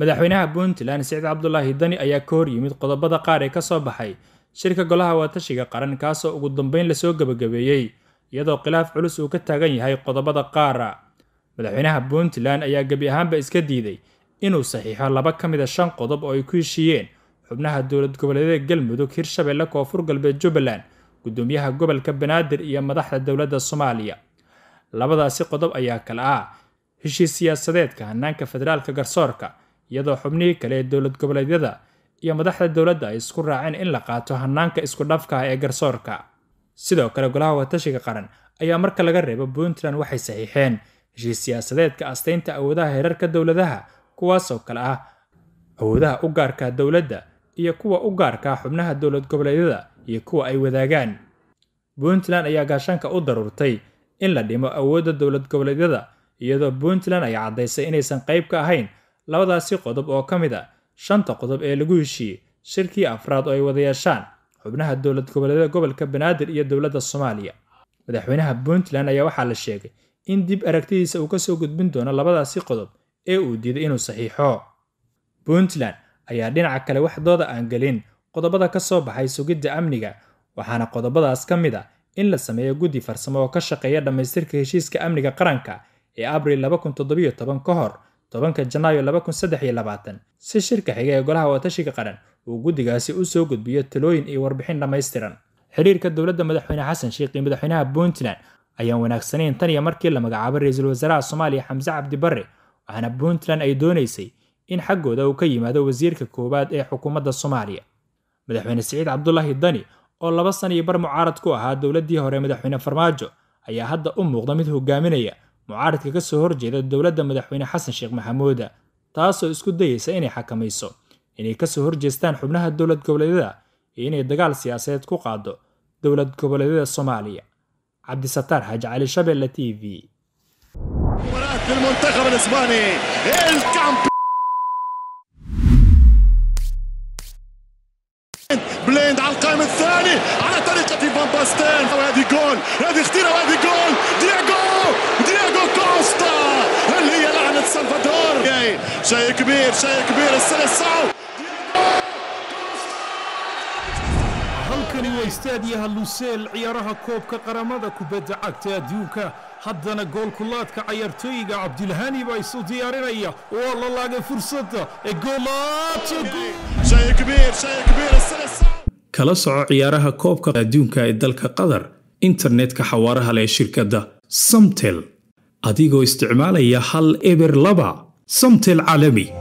madaxweynaha puntland siciid cabdulaahi dani ayaa ka hor yimid qodobada qaar ee ka soo baxay shirka golaha waatashiga qaran kaasoo ugu dambeyn lasoo gebagabeeyey iyadoo khilaaf culus uu ka taagan yahay qodobada qaara madaxweynaha puntland ayaa gebi ahaanba iska diiday inuu saxiixo laba ka mid a ah shan qodob oo ay ku heshiiyeen xubnaha dowlad goboleedyada galmudug hirshabeelle koonfur galbeed jubbaland guddoomiyaha gobolka banaadir iyo madaxda dowladda soomaaliya labadaasi qodob ayaa kale ah heshii siyaasadeedka hannaanka federaalka garsoorka iyadoo xubnihii kale ee dowlad goboleedyada iyo madaxda dowladda ay isku raaceen in la qaato hanaanka isku ah ee garsoorka sidoo kale golaha watashiga qaran ayaa marka laga reebo puntland waxay saxiixeen heshiis siyaasadeedka astaynta awoodaha heerarka dowladaha kuwaasoo kale ah awoodaha u gaarka dowladda iyo kuwa u gaarka xubnaha dowlad goboleedyada iyo kuwa ay wadaagaan puntland ayaa gaashaanka u daruurtay in la dhimo awoodda dowlad goboleedyada iyadoo puntland ay caddaysay inaysan qayb ka ahayn labadaasi qodob oo ka mid a ah shanta qodob ee lagu heshiiyey shirkii afraad oo ay wada yeeshaan xubnaha dowlad goboleedyada gobolka banaadir iyo dowladda soomaaliya madaxweynaha puntland ayaa waxaa la sheegay in dib aragtidiisa uu ka soo gudbin doono labadaasi qodob ee uu diiday inuu saxiixo puntland ayaa dhinaca kale waxdooda aan gelin qodobada ka soo baxay sugidda amniga waxaana qodobadaas ka mid a ah in la sameeyo guddi farsamo oo ka shaqeeya dhammaystirka heshiiska amniga qaranka ee abriil ka hor tobanka janaayo laba kun saddex iyo labaatan si shirka xiga ee golaha watashiga qaran uu guddigaasi u soo gudbiyo talooyin iyo warbixin dhammaystiran xiriirka dowladda madaxweyne xasan sheekh iyo madaxweynaha puntland ayaan wanaagsanayn tan iyo markii la magacaabay ra-iisul wasaaraha soomaaliya xamse cabdibarre waxaana puntland ay doonaysay in xaggooda uu ka yimaado wasiirka koowaad ee xukuumadda soomaaliya madaxweyne siciid cabdulaahi dani oo laba san iyo bar mucaarad ku ahaa dowladdii hore madaxweyne farmaajo ayaa hadda u muuqda mid hogaaminaya mucaaridka ka soo horjeeda dowladda madaxweyne xasan sheekh maxamuuda taasoo isku dayeysa inay xakamayso inay kasoo horjeestaan xubnaha dowlad goboleedyada iyo inay dagaal siyaasadeed ku qaado dowlad goboleedyada soomaaliya cabdisataar xaaji cali shabeelle t v بليند على القائم الثاني على طريقة فان باستين وهذه جول هذه خطيرة وهذه جول دياغ شيء كبير شيء كبير السلسال halkani waa istaadiyaha luseel ciyaaraha koobka qaramada kubadda cagta adduunka haddana goolkulaadka cayaartooyiga cabdilhani baa isu diyaarinaya waa la laagay fursadda ee goolaadkala soco ciyaaraha koobka adduunka ee dalka qatar internetka xawaaraha leh shirkadda samtel adigoo isticmaalaya hal eber laba صمت العالمي